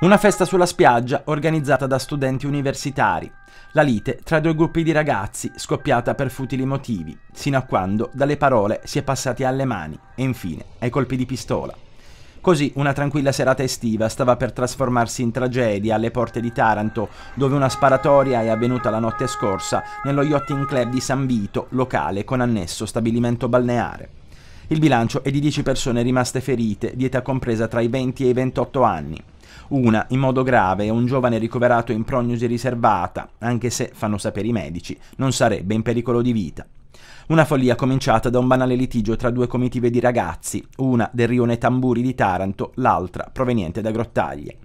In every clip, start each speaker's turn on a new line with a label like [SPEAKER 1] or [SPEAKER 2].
[SPEAKER 1] Una festa sulla spiaggia organizzata da studenti universitari. La lite tra due gruppi di ragazzi scoppiata per futili motivi, sino a quando dalle parole si è passati alle mani e infine ai colpi di pistola. Così una tranquilla serata estiva stava per trasformarsi in tragedia alle porte di Taranto, dove una sparatoria è avvenuta la notte scorsa nello yachting club di San Vito, locale con annesso stabilimento balneare. Il bilancio è di 10 persone rimaste ferite, di età compresa tra i 20 e i 28 anni. Una, in modo grave, è un giovane ricoverato in prognosi riservata, anche se, fanno sapere i medici, non sarebbe in pericolo di vita. Una follia cominciata da un banale litigio tra due comitive di ragazzi, una del rione Tamburi di Taranto, l'altra proveniente da Grottaglie.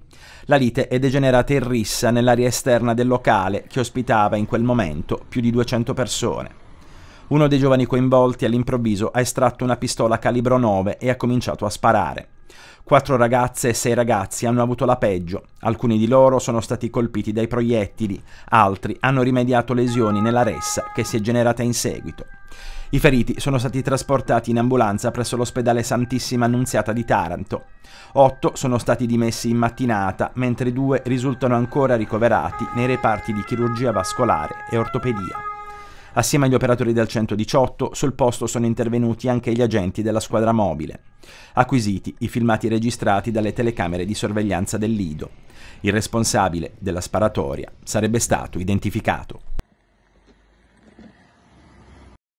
[SPEAKER 1] La lite è degenerata in rissa nell'area esterna del locale che ospitava in quel momento più di 200 persone. Uno dei giovani coinvolti all'improvviso ha estratto una pistola calibro 9 e ha cominciato a sparare. Quattro ragazze e sei ragazzi hanno avuto la peggio. Alcuni di loro sono stati colpiti dai proiettili, altri hanno rimediato lesioni nella ressa che si è generata in seguito. I feriti sono stati trasportati in ambulanza presso l'ospedale Santissima Annunziata di Taranto. Otto sono stati dimessi in mattinata, mentre due risultano ancora ricoverati nei reparti di chirurgia vascolare e ortopedia. Assieme agli operatori del 118, sul posto sono intervenuti anche gli agenti della squadra mobile. Acquisiti i filmati registrati dalle telecamere di sorveglianza del Lido. Il responsabile della sparatoria sarebbe stato identificato